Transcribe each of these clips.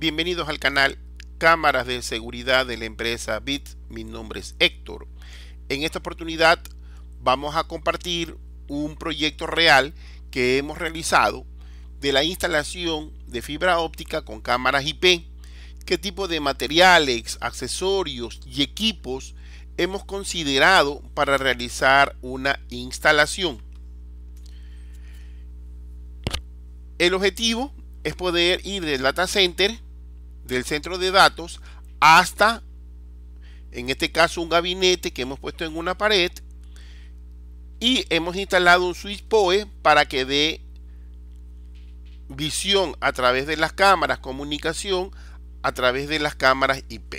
Bienvenidos al canal Cámaras de Seguridad de la empresa BIT. Mi nombre es Héctor. En esta oportunidad vamos a compartir un proyecto real que hemos realizado de la instalación de fibra óptica con cámaras IP. ¿Qué tipo de materiales, accesorios y equipos hemos considerado para realizar una instalación? El objetivo es poder ir del data center del centro de datos hasta, en este caso, un gabinete que hemos puesto en una pared y hemos instalado un switch POE para que dé visión a través de las cámaras, comunicación a través de las cámaras IP.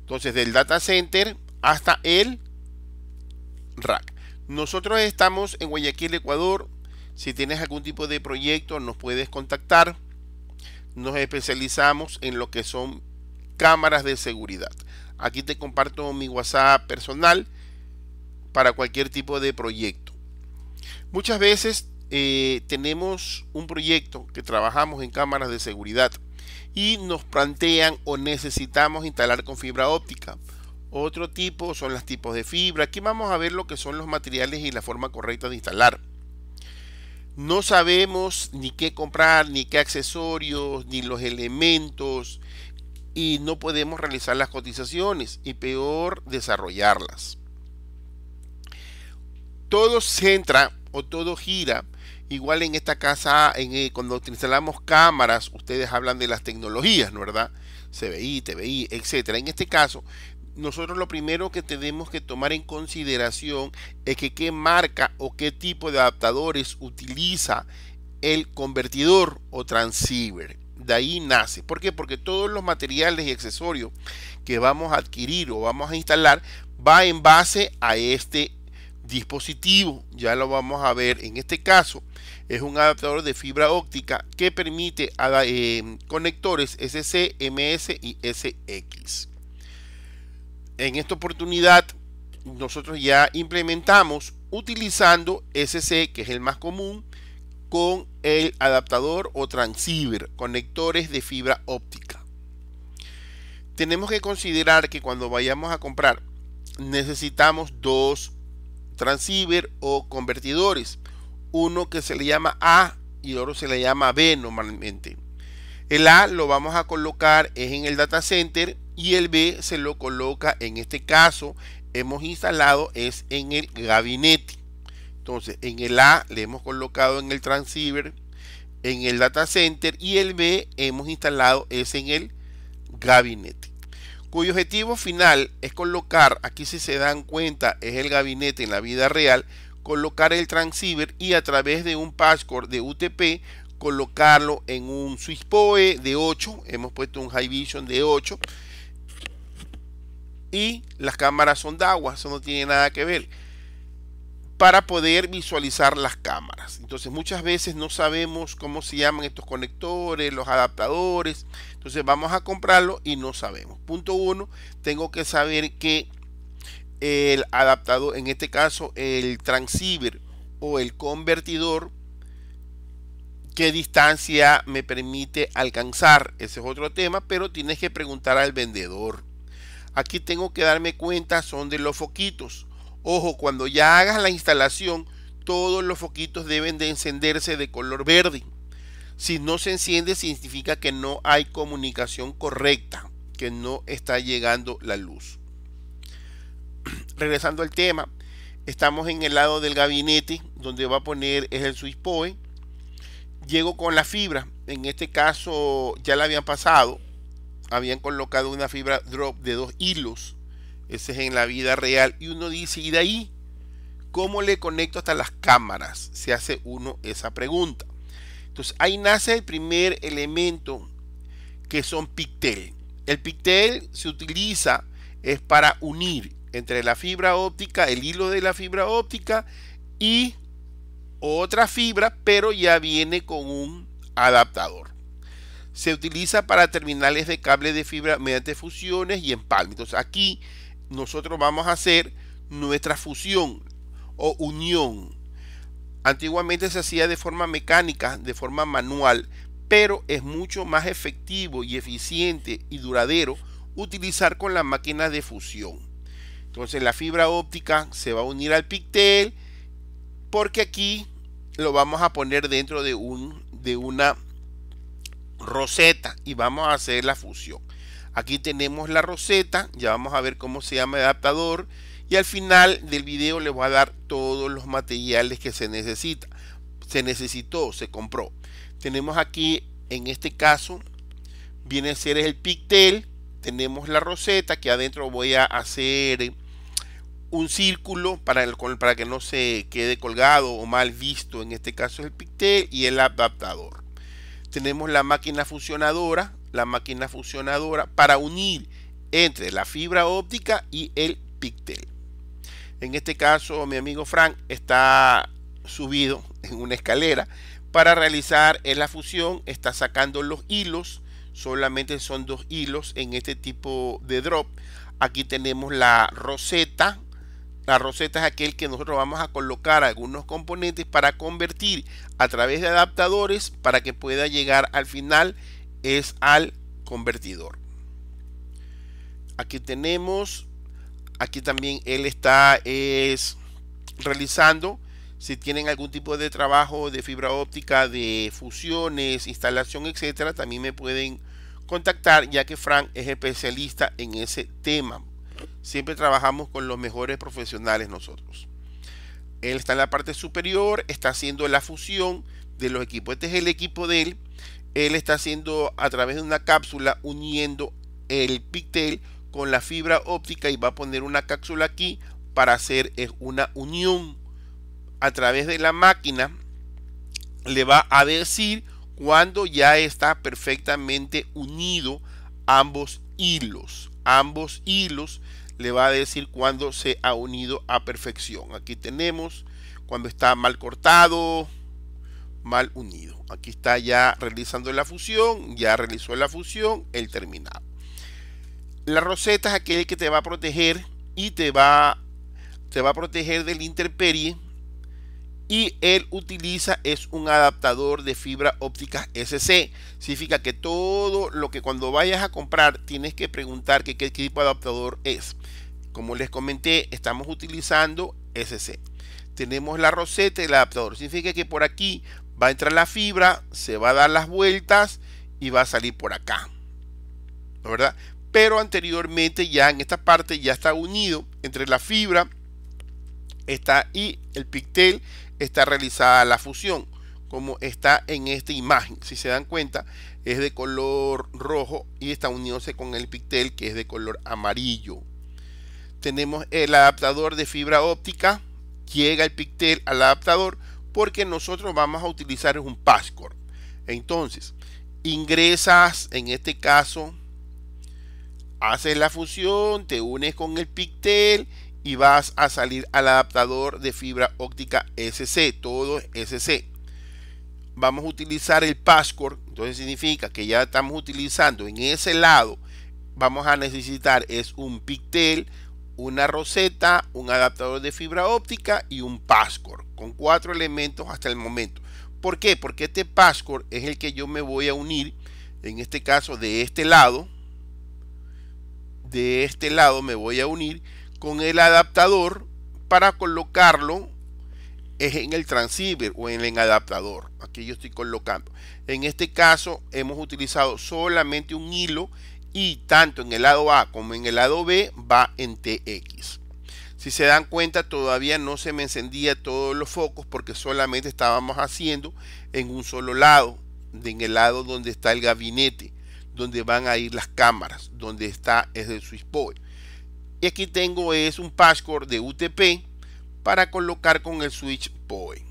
Entonces, del data center hasta el rack. Nosotros estamos en Guayaquil, Ecuador. Si tienes algún tipo de proyecto, nos puedes contactar nos especializamos en lo que son cámaras de seguridad. Aquí te comparto mi WhatsApp personal para cualquier tipo de proyecto. Muchas veces eh, tenemos un proyecto que trabajamos en cámaras de seguridad y nos plantean o necesitamos instalar con fibra óptica. Otro tipo son los tipos de fibra. Aquí vamos a ver lo que son los materiales y la forma correcta de instalar no sabemos ni qué comprar, ni qué accesorios, ni los elementos, y no podemos realizar las cotizaciones y peor desarrollarlas. Todo centra o todo gira. Igual en esta casa, en, eh, cuando instalamos cámaras, ustedes hablan de las tecnologías, ¿no verdad? CBI, TBI, etc. En este caso, nosotros lo primero que tenemos que tomar en consideración es que qué marca o qué tipo de adaptadores utiliza el convertidor o transceiver. De ahí nace. ¿Por qué? Porque todos los materiales y accesorios que vamos a adquirir o vamos a instalar va en base a este dispositivo. Ya lo vamos a ver. En este caso es un adaptador de fibra óptica que permite a, eh, conectores SC, MS y SX en esta oportunidad nosotros ya implementamos utilizando SC, que es el más común, con el adaptador o transceiver, conectores de fibra óptica. Tenemos que considerar que cuando vayamos a comprar necesitamos dos transceiver o convertidores, uno que se le llama A y otro se le llama B normalmente. El A lo vamos a colocar es en el data center y el B se lo coloca en este caso hemos instalado es en el gabinete entonces en el A le hemos colocado en el transceiver en el data center y el B hemos instalado es en el gabinete cuyo objetivo final es colocar aquí si se dan cuenta es el gabinete en la vida real colocar el transceiver y a través de un password de UTP colocarlo en un switch PoE de 8 hemos puesto un high vision de 8 y las cámaras son de agua, eso no tiene nada que ver para poder visualizar las cámaras. Entonces muchas veces no sabemos cómo se llaman estos conectores, los adaptadores. Entonces vamos a comprarlo y no sabemos. Punto uno, tengo que saber que el adaptador, en este caso el transceiver o el convertidor, qué distancia me permite alcanzar. Ese es otro tema, pero tienes que preguntar al vendedor. Aquí tengo que darme cuenta, son de los foquitos. Ojo, cuando ya hagas la instalación, todos los foquitos deben de encenderse de color verde. Si no se enciende, significa que no hay comunicación correcta, que no está llegando la luz. Regresando al tema, estamos en el lado del gabinete, donde va a poner es el switch POE. Llego con la fibra, en este caso ya la habían pasado, habían colocado una fibra drop de dos hilos. Ese es en la vida real. Y uno dice, ¿y de ahí? ¿Cómo le conecto hasta las cámaras? Se hace uno esa pregunta. Entonces ahí nace el primer elemento que son pictel. El pictel se utiliza es para unir entre la fibra óptica, el hilo de la fibra óptica y otra fibra, pero ya viene con un adaptador se utiliza para terminales de cable de fibra mediante fusiones y empalme. Entonces aquí nosotros vamos a hacer nuestra fusión o unión. Antiguamente se hacía de forma mecánica, de forma manual, pero es mucho más efectivo y eficiente y duradero utilizar con la máquina de fusión. Entonces la fibra óptica se va a unir al pictel porque aquí lo vamos a poner dentro de, un, de una roseta y vamos a hacer la fusión. Aquí tenemos la roseta, ya vamos a ver cómo se llama el adaptador y al final del video les voy a dar todos los materiales que se necesita. Se necesitó, se compró. Tenemos aquí, en este caso, viene a ser el pigtail, tenemos la roseta que adentro voy a hacer un círculo para, para que no se quede colgado o mal visto, en este caso es el pigtail y el adaptador tenemos la máquina fusionadora, la máquina fusionadora para unir entre la fibra óptica y el píxel. En este caso, mi amigo Frank está subido en una escalera para realizar la fusión, está sacando los hilos, solamente son dos hilos en este tipo de drop. Aquí tenemos la roseta la roseta es aquel que nosotros vamos a colocar algunos componentes para convertir a través de adaptadores para que pueda llegar al final es al convertidor. Aquí tenemos, aquí también él está es realizando si tienen algún tipo de trabajo de fibra óptica, de fusiones, instalación, etcétera, también me pueden contactar ya que Frank es especialista en ese tema. Siempre trabajamos con los mejores profesionales nosotros. Él está en la parte superior, está haciendo la fusión de los equipos. Este es el equipo de él. Él está haciendo a través de una cápsula uniendo el pigtail con la fibra óptica y va a poner una cápsula aquí para hacer una unión a través de la máquina. Le va a decir cuando ya está perfectamente unido ambos hilos. Ambos hilos le va a decir cuando se ha unido a perfección. Aquí tenemos cuando está mal cortado, mal unido. Aquí está ya realizando la fusión, ya realizó la fusión, el terminado. La roseta es aquel que te va a proteger y te va, te va a proteger del interperie y él utiliza es un adaptador de fibra óptica SC. Significa que todo lo que cuando vayas a comprar tienes que preguntar que qué tipo de adaptador es. Como les comenté, estamos utilizando SC. Tenemos la roseta y el adaptador. Significa que por aquí va a entrar la fibra, se va a dar las vueltas y va a salir por acá. ¿Verdad? Pero anteriormente ya en esta parte ya está unido entre la fibra está y el pictel está realizada la fusión, como está en esta imagen. Si se dan cuenta, es de color rojo y está uniéndose con el pictel que es de color amarillo. Tenemos el adaptador de fibra óptica, llega el pictel al adaptador porque nosotros vamos a utilizar un password. Entonces, ingresas en este caso haces la fusión, te unes con el pictel y vas a salir al adaptador de fibra óptica SC, todo SC. Vamos a utilizar el password, entonces significa que ya estamos utilizando en ese lado. Vamos a necesitar es un pictel, una roseta, un adaptador de fibra óptica y un password, con cuatro elementos hasta el momento. ¿Por qué? Porque este password es el que yo me voy a unir, en este caso de este lado, de este lado me voy a unir con el adaptador para colocarlo es en el transceiver o en el adaptador. Aquí yo estoy colocando. En este caso hemos utilizado solamente un hilo y tanto en el lado A como en el lado B va en TX. Si se dan cuenta todavía no se me encendía todos los focos porque solamente estábamos haciendo en un solo lado, en el lado donde está el gabinete, donde van a ir las cámaras, donde está es el switchboard y aquí tengo es un password de UTP para colocar con el switch POE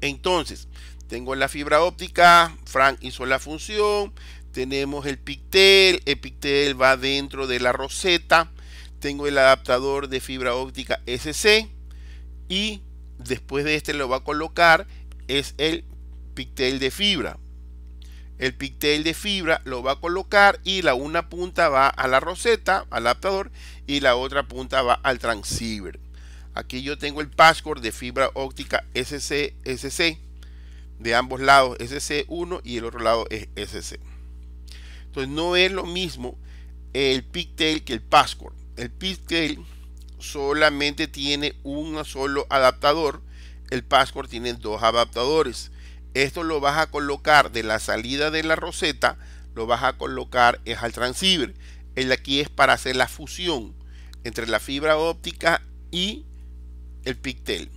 entonces tengo la fibra óptica Frank hizo la función tenemos el pictel el pictel va dentro de la roseta tengo el adaptador de fibra óptica SC y después de este lo va a colocar es el pictel de fibra el pigtail de fibra lo va a colocar y la una punta va a la roseta, al adaptador, y la otra punta va al transceiver. Aquí yo tengo el password de fibra óptica SC, SC de ambos lados SC1 y el otro lado es SC. Entonces no es lo mismo el pigtail que el password. El pigtail solamente tiene un solo adaptador, el password tiene dos adaptadores esto lo vas a colocar de la salida de la roseta, lo vas a colocar es al transceiver. El de aquí es para hacer la fusión entre la fibra óptica y el pictel.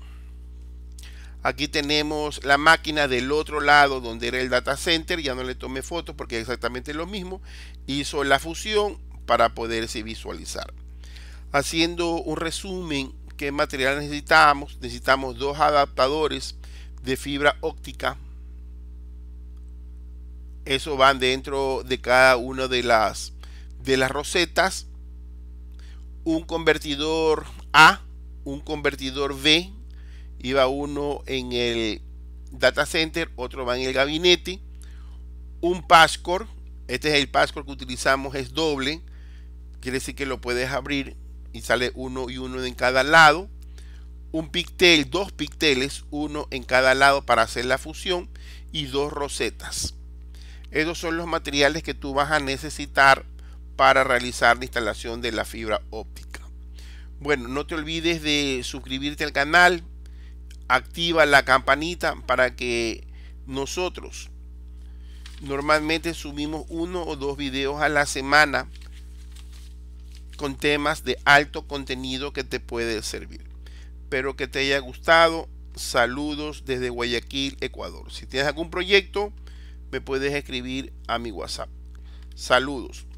Aquí tenemos la máquina del otro lado donde era el data center. Ya no le tomé fotos porque es exactamente lo mismo. Hizo la fusión para poderse visualizar. Haciendo un resumen, ¿qué material necesitamos? Necesitamos dos adaptadores de fibra óptica eso van dentro de cada una de las, de las rosetas. Un convertidor A, un convertidor B. Iba uno en el data center, otro va en el gabinete. Un passcore. Este es el passcore que utilizamos, es doble. Quiere decir que lo puedes abrir y sale uno y uno en cada lado. Un pictel, dos picteles, uno en cada lado para hacer la fusión y dos rosetas. Esos son los materiales que tú vas a necesitar para realizar la instalación de la fibra óptica. Bueno, no te olvides de suscribirte al canal, activa la campanita para que nosotros normalmente subimos uno o dos videos a la semana con temas de alto contenido que te puede servir. Espero que te haya gustado. Saludos desde Guayaquil, Ecuador. Si tienes algún proyecto, me puedes escribir a mi WhatsApp. Saludos.